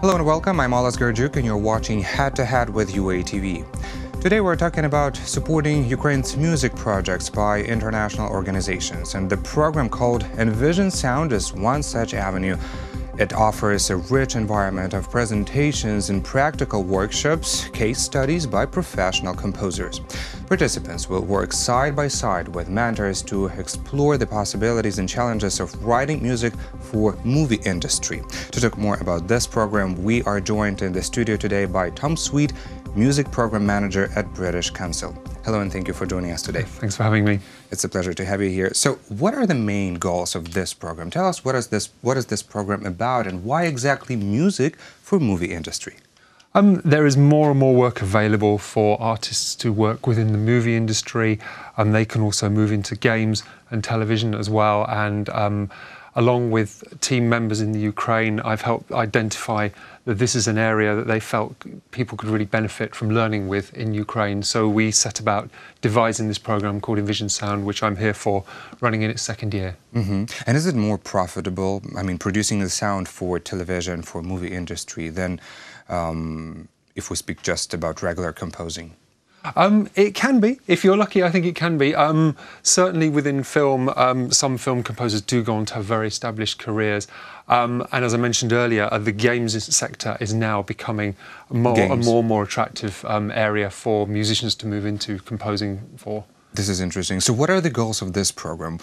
Hello and welcome, I'm Alas Gerjuk and you're watching Head to Head with UATV. Today we're talking about supporting Ukraine's music projects by international organizations and the program called Envision Sound is one such avenue it offers a rich environment of presentations and practical workshops, case studies by professional composers. Participants will work side by side with mentors to explore the possibilities and challenges of writing music for movie industry. To talk more about this program, we are joined in the studio today by Tom Sweet Music Program Manager at British Council. Hello and thank you for joining us today. Thanks for having me. It's a pleasure to have you here. So, what are the main goals of this program? Tell us what is this what is this program about and why exactly music for movie industry? Um, there is more and more work available for artists to work within the movie industry. and um, they can also move into games and television as well. And um, along with team members in the Ukraine, I've helped identify that this is an area that they felt people could really benefit from learning with in Ukraine. So we set about devising this program called Envision Sound, which I'm here for, running in its second year. Mm -hmm. And is it more profitable? I mean, producing the sound for television, for movie industry, than um, if we speak just about regular composing? Um, it can be. If you're lucky, I think it can be. Um, certainly within film, um, some film composers do go on to have very established careers. Um, and as I mentioned earlier, uh, the games sector is now becoming more, a more and more attractive um, area for musicians to move into composing for. This is interesting. So, what are the goals of this program,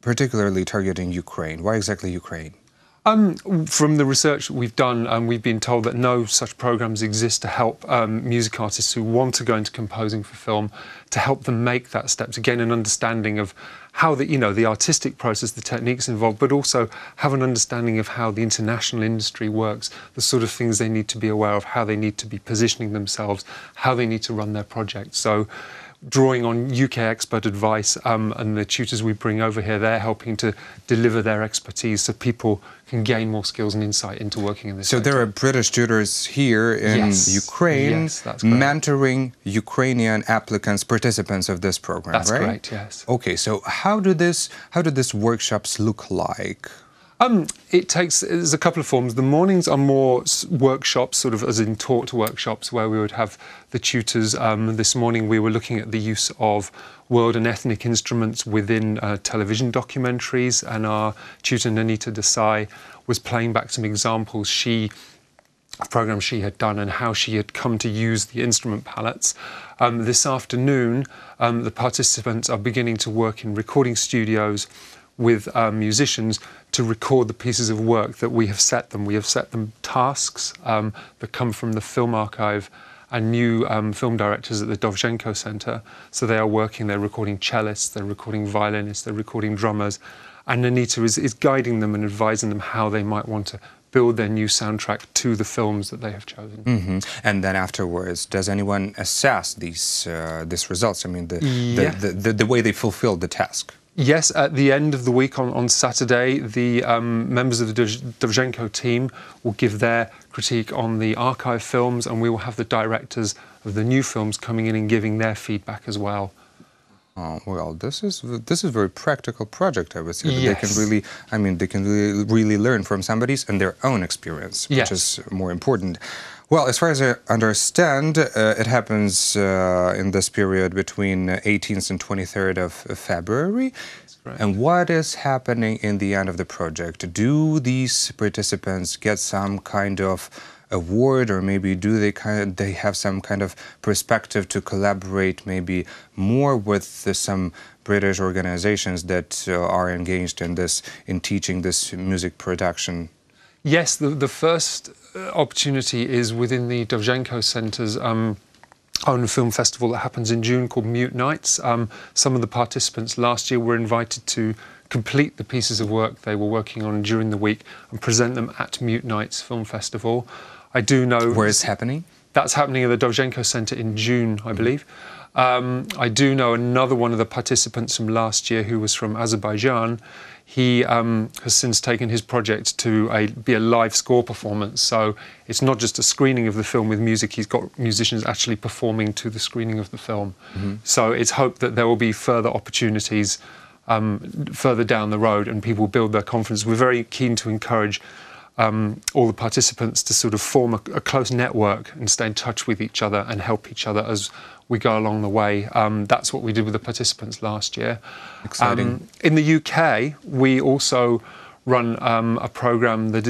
particularly targeting Ukraine? Why exactly Ukraine? Um, from the research we've done, um, we've been told that no such programs exist to help um, music artists who want to go into composing for film to help them make that step, to gain an understanding of how the you know the artistic process, the techniques involved, but also have an understanding of how the international industry works, the sort of things they need to be aware of, how they need to be positioning themselves, how they need to run their projects. So drawing on UK expert advice um, and the tutors we bring over here, they're helping to deliver their expertise so people can gain more skills and insight into working in this. So sector. there are British tutors here in yes. Ukraine yes, mentoring Ukrainian applicants, participants of this program, that's right? yes. Okay, so how do this how do these workshops look like? Um, it takes there's a couple of forms. The mornings are more workshops, sort of as in taught workshops, where we would have the tutors. Um, this morning we were looking at the use of world and ethnic instruments within uh, television documentaries, and our tutor Nanita Desai was playing back some examples she program she had done and how she had come to use the instrument palettes. Um, this afternoon, um, the participants are beginning to work in recording studios with our uh, musicians to record the pieces of work that we have set them. We have set them tasks um, that come from the film archive and new um, film directors at the Dovzhenko Center. So they are working, they're recording cellists, they're recording violinists, they're recording drummers. And Anita is, is guiding them and advising them how they might want to build their new soundtrack to the films that they have chosen. Mm -hmm. And then afterwards, does anyone assess these uh, these results? I mean, the, yeah. the, the, the, the, way they fulfilled the task. Yes, at the end of the week on, on Saturday, the um, members of the Dovzhenko team will give their critique on the archive films, and we will have the directors of the new films coming in and giving their feedback as well. Oh, well, this is this is very practical project. I would say yes. they can really, I mean, they can really, really learn from somebody's and their own experience, yes. which is more important. Well, as far as I understand, uh, it happens uh, in this period between 18th and 23rd of February. And what is happening in the end of the project? Do these participants get some kind of award or maybe do they kind of, they have some kind of perspective to collaborate maybe more with the, some British organizations that uh, are engaged in this in teaching this music production? Yes, the, the first uh, opportunity is within the Dovzhenko Centre's um, own film festival that happens in June called Mute Nights. Um, some of the participants last year were invited to complete the pieces of work they were working on during the week and present them at Mute Nights Film Festival. I do know... Where it's happening? That's happening at the Dovzhenko Centre in June, I mm. believe. Um, I do know another one of the participants from last year who was from Azerbaijan he um, has since taken his project to a, be a live score performance. So it's not just a screening of the film with music, he's got musicians actually performing to the screening of the film. Mm -hmm. So it's hoped that there will be further opportunities um, further down the road and people build their confidence. We're very keen to encourage. Um, all the participants to sort of form a, a, close network and stay in touch with each other and help each other as we go along the way. Um, that's what we did with the participants last year. Exciting. Um, in the UK, we also run um, a program that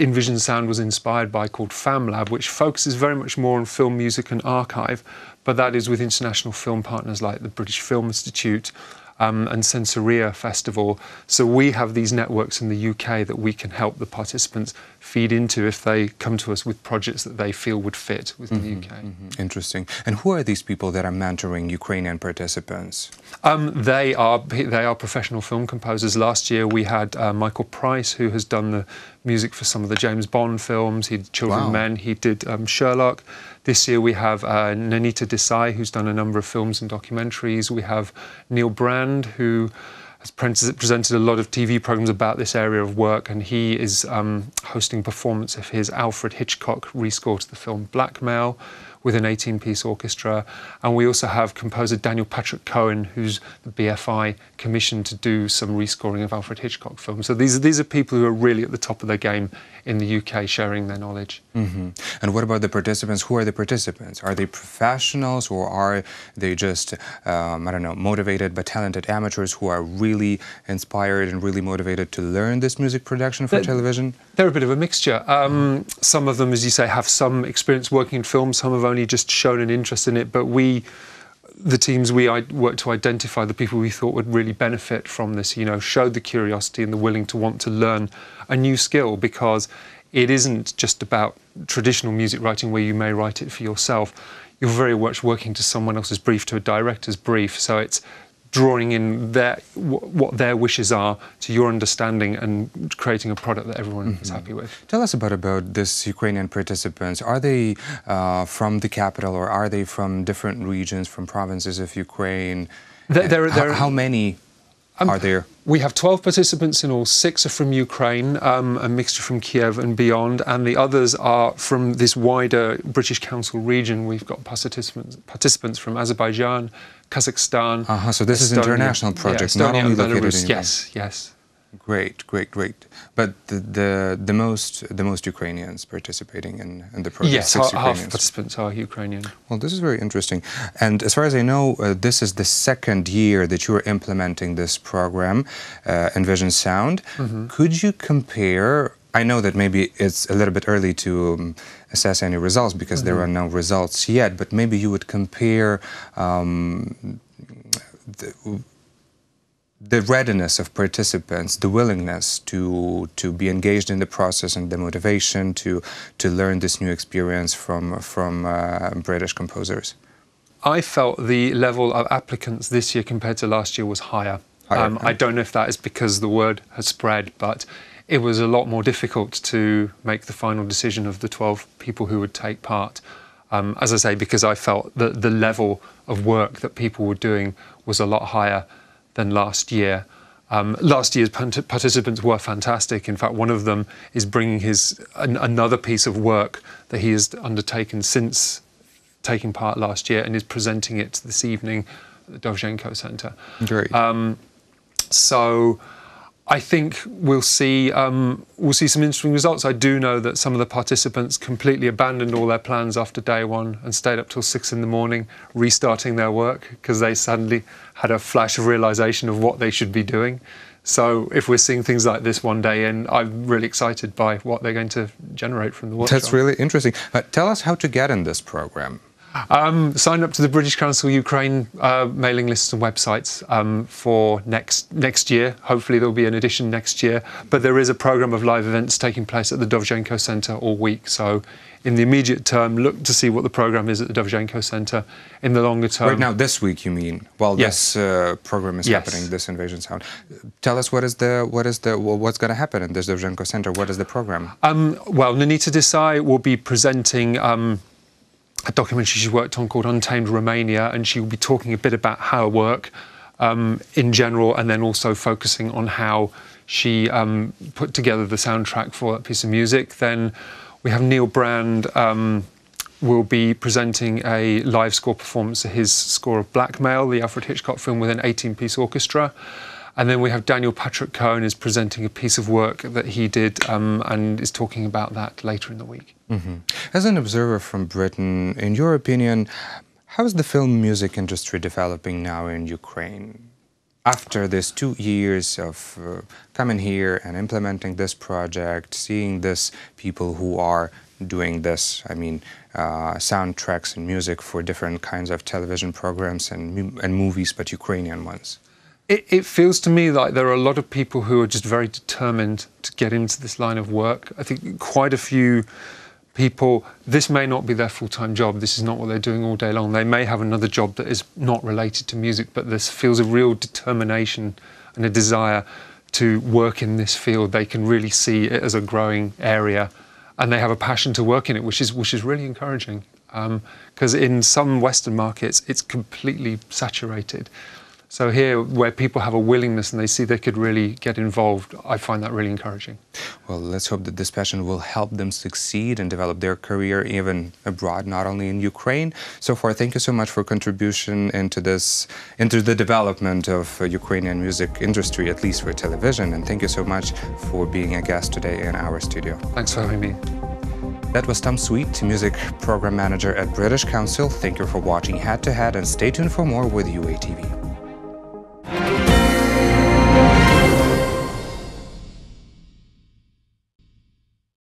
Envision Sound was inspired by called FamLab, which focuses very much more on film, music, and archive, but that is with international film partners like the British Film Institute um, and Sensoria Festival. So we have these networks in the UK that we can help the participants feed into if they come to us with projects that they feel would fit within mm -hmm, the mm-hmm, UK. Mm -hmm. Interesting. And who are these people that are mentoring Ukrainian participants? Um, they are they are professional film composers. Last year we had uh, Michael Price, who has done the music for some of the James Bond films. He did Children wow. Men. He did um, Sherlock. This year we have uh, Nanita Desai, who's done a number of films and documentaries. We have Neil Brand, who has presented a lot of TV programs about this area of work, and he is um, hosting performance of his Alfred Hitchcock rescore to the film Blackmail with an 18 piece orchestra. And we also have composer Daniel Patrick Cohen, who's the BFI commissioned to do some rescoring of Alfred Hitchcock films. So these, these are people who are really at the top of their game in the UK sharing their knowledge. Mm -hmm. And what about the participants? Who are the participants? Are they professionals or are they just, um, I don't know, motivated but talented amateurs who are really inspired and really motivated to learn this music production for they're, television? They're a bit of a mixture. Um, some of them, as you say, have some experience working in film, some have only just shown an interest in it, but we the teams we worked to identify the people we thought would really benefit from this, you know, showed the curiosity and the willing to want to learn a new skill because it isn't just about traditional music writing where you may write it for yourself. You're very much working to someone else's brief, to a director's brief. So it's drawing in their what their wishes are to your understanding and creating a product that everyone mm -hmm. is mm-hmm. happy with. Tell us about about this Ukrainian participants. Are they uh, from the capital or are they from different regions, from provinces of Ukraine? There, there, there, how, how many um, are there? We have 12 participants in all. Six are from Ukraine, um, a mixture from Kiev and beyond, and the others are from this wider British Council region. We've got participants, participants from Azerbaijan, Kazakhstan. Uh -huh, so this Estonia, is international project, yeah, Estonia, not only Belarus, located in Yes, yes. Great, great, great. But the, the, the most the most Ukrainians participating in, in the project. Yes, half, half participants are Ukrainian. Well, this is very interesting. And as far as I know, uh, this is the second year that you are implementing this program, uh, Envision Sound. Mm -hmm. Could you compare I know that maybe it's a little bit early to um, assess any results because mm -hmm. there mm-hmm. are no results yet, but maybe you would compare um, the, the, readiness of participants, the willingness to to be engaged in the process and the motivation to to learn this new experience from from uh, British composers. I felt the level of applicants this year compared to last year was higher. higher. Um, I don't know if that is because the word has spread, but it was a lot more difficult to make the final decision of the 12 people who would take part. Um, as I say, because I felt that the level of work that people were doing was a lot higher than last year. Um, last year's participants were fantastic. In fact, one of them is bringing his an, another piece of work that he has undertaken since taking part last year and is presenting it this evening at the Dovzhenko Centre. Great. Um, so I think we'll see um, we'll see some interesting results. I do know that some of the participants completely abandoned all their plans after day one and stayed up till six in the morning, restarting their work because they suddenly had a flash of realization of what they should be doing. So if we're seeing things like this one day, and I'm really excited by what they're going to generate from the workshop. That's really interesting. Uh, tell us how to get in this program. Um, sign up to the British Council Ukraine uh, mailing lists and websites um, for next next year. Hopefully there will be an edition next year. But there is a programme of live events taking place at the Dovzhenko Centre all week. So in the immediate term, look to see what the programme is at the Dovzhenko Centre. In the longer term... Right now, this week, you mean? While yes. this uh, programme is yes. happening, this invasion sound. Tell us what is the, what is the, what's going to happen in this Dovzhenko Centre? What is the programme? Um, well, Nanita Desai will be presenting... Um, a documentary she's worked on called Untamed Romania, and she will be talking a bit about her work um, in general, and then also focusing on how she um, put together the soundtrack for that piece of music. Then we have Neil Brand. Um, will be presenting a live score performance of his score of Blackmail, the Alfred Hitchcock film with an 18 piece orchestra. And then we have Daniel Patrick Cohen is presenting a piece of work that he did um, and is talking about that later in the week. Mm -hmm. As an observer from Britain, in your opinion, how is the film music industry developing now in Ukraine? After these two years of uh, coming here and implementing this project, seeing this people who are doing this. I mean, uh, soundtracks and music for different kinds of television programs and, and movies, but Ukrainian ones. It, it, feels to me like there are a lot of people who are just very determined to get into this line of work. I think quite a few people, this may not be their full time job, this is not what they're doing all day long. They may have another job that is not related to music, but this feels a real determination and a desire to work in this field. They can really see it as a growing area and they have a passion to work in it, which is, which is really encouraging. Because um, in some Western markets, it's completely saturated. So here, where people have a willingness and they see they could really get involved, I find that really encouraging. Well, let's hope that this passion will help them succeed and develop their career even abroad, not only in Ukraine. So far, thank you so much for contribution into this, into the development of uh, Ukrainian music industry, at least for television. And thank you so much for being a guest today in our studio. Thanks for having me. That was Tom Sweet, Music Program Manager at British Council. Thank you for watching Head to Head and stay tuned for more with UATV.